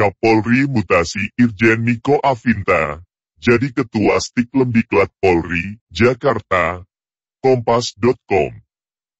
Kapolri Mutasi Irjen Niko Avinta, jadi Ketua Stik Lembiklat Polri, Jakarta, Kompas.com.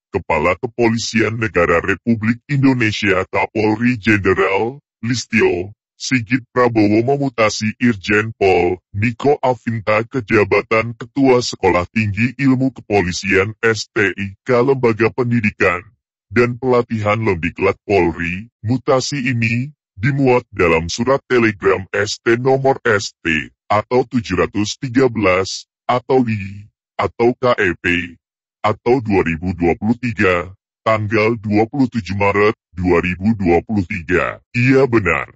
Kepala Kepolisian Negara Republik Indonesia Kapolri Jenderal, Listio, Sigit Prabowo memutasi Irjen Pol Niko Avinta ke jabatan Ketua Sekolah Tinggi Ilmu Kepolisian STIK Lembaga Pendidikan dan Pelatihan Lembiklat Polri. Mutasi ini dimuat dalam surat telegram ST nomor ST atau 713 atau WI atau KEP atau 2023 tanggal 27 Maret 2023. Iya benar.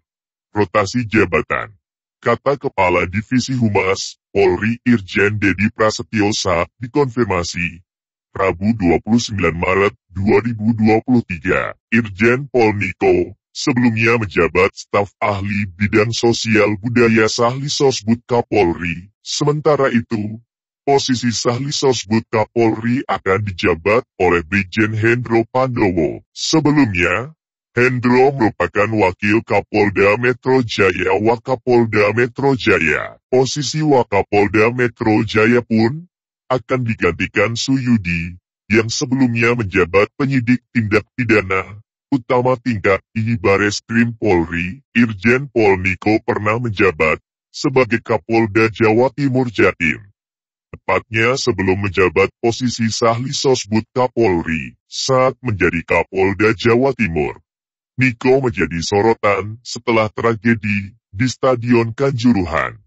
Rotasi jabatan. Kata Kepala Divisi Humas, Polri Irjen Dedi Prasetyo Prasetyosa, dikonfirmasi. Rabu 29 Maret 2023, Irjen Pol Niko Sebelumnya menjabat staf ahli bidang sosial budaya Sahli Sosbud Kapolri. Sementara itu, posisi Sahli Sosbud Kapolri akan dijabat oleh Brigjen Hendro Pandowo. Sebelumnya, Hendro merupakan wakil Kapolda Metro Jaya Wakapolda Metro Jaya. Posisi Wakapolda Metro Jaya pun akan digantikan Suyudi, yang sebelumnya menjabat penyidik tindak pidana Utama Tingkat 3 Bares Krim Polri, Irjen Pol Niko pernah menjabat sebagai Kapolda Jawa Timur Jatim. Tepatnya sebelum menjabat posisi Sahli Sosbud Kapolri, saat menjadi Kapolda Jawa Timur. Niko menjadi sorotan setelah tragedi di Stadion Kanjuruhan.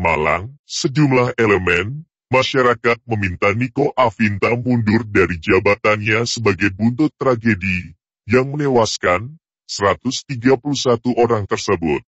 Malang, sejumlah elemen masyarakat meminta Niko Afinta mundur dari jabatannya sebagai buntut tragedi yang menewaskan 131 orang tersebut.